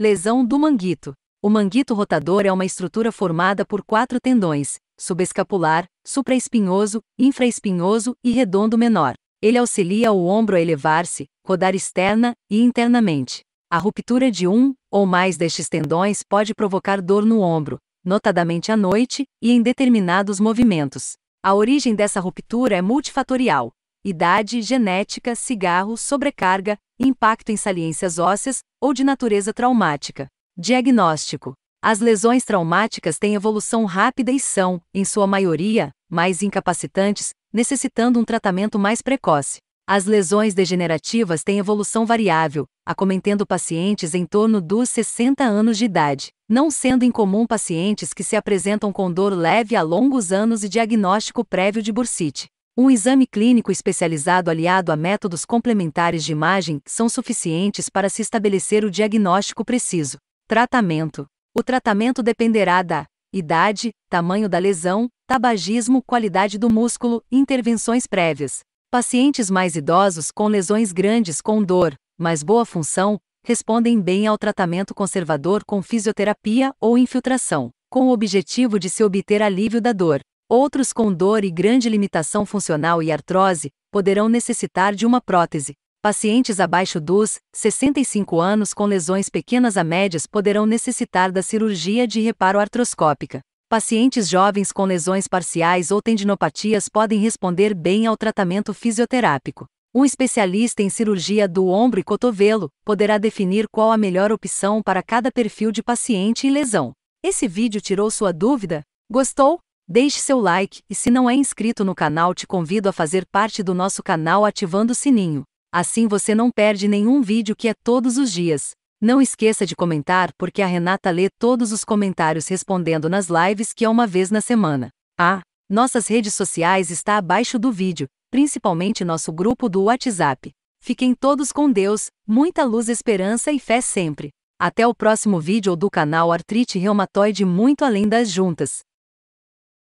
Lesão do manguito. O manguito rotador é uma estrutura formada por quatro tendões, subescapular, supraespinhoso, infraespinhoso e redondo menor. Ele auxilia o ombro a elevar-se, rodar externa e internamente. A ruptura de um ou mais destes tendões pode provocar dor no ombro, notadamente à noite e em determinados movimentos. A origem dessa ruptura é multifatorial, idade, genética, cigarro, sobrecarga, impacto em saliências ósseas ou de natureza traumática. Diagnóstico: As lesões traumáticas têm evolução rápida e são, em sua maioria, mais incapacitantes, necessitando um tratamento mais precoce. As lesões degenerativas têm evolução variável, acometendo pacientes em torno dos 60 anos de idade, não sendo incomum pacientes que se apresentam com dor leve a longos anos e diagnóstico prévio de bursite. Um exame clínico especializado aliado a métodos complementares de imagem são suficientes para se estabelecer o diagnóstico preciso. Tratamento: O tratamento dependerá da idade, tamanho da lesão, tabagismo, qualidade do músculo, intervenções prévias. Pacientes mais idosos com lesões grandes com dor, mas boa função, respondem bem ao tratamento conservador com fisioterapia ou infiltração, com o objetivo de se obter alívio da dor. Outros com dor e grande limitação funcional e artrose poderão necessitar de uma prótese. Pacientes abaixo dos 65 anos com lesões pequenas a médias poderão necessitar da cirurgia de reparo artroscópica. Pacientes jovens com lesões parciais ou tendinopatias podem responder bem ao tratamento fisioterápico. Um especialista em cirurgia do ombro e cotovelo poderá definir qual a melhor opção para cada perfil de paciente e lesão. Esse vídeo tirou sua dúvida? Gostou? Deixe seu like e se não é inscrito no canal te convido a fazer parte do nosso canal ativando o sininho. Assim você não perde nenhum vídeo que é todos os dias. Não esqueça de comentar porque a Renata lê todos os comentários respondendo nas lives que é uma vez na semana. Ah, nossas redes sociais está abaixo do vídeo, principalmente nosso grupo do WhatsApp. Fiquem todos com Deus, muita luz, esperança e fé sempre. Até o próximo vídeo do canal Artrite Reumatoide muito além das juntas.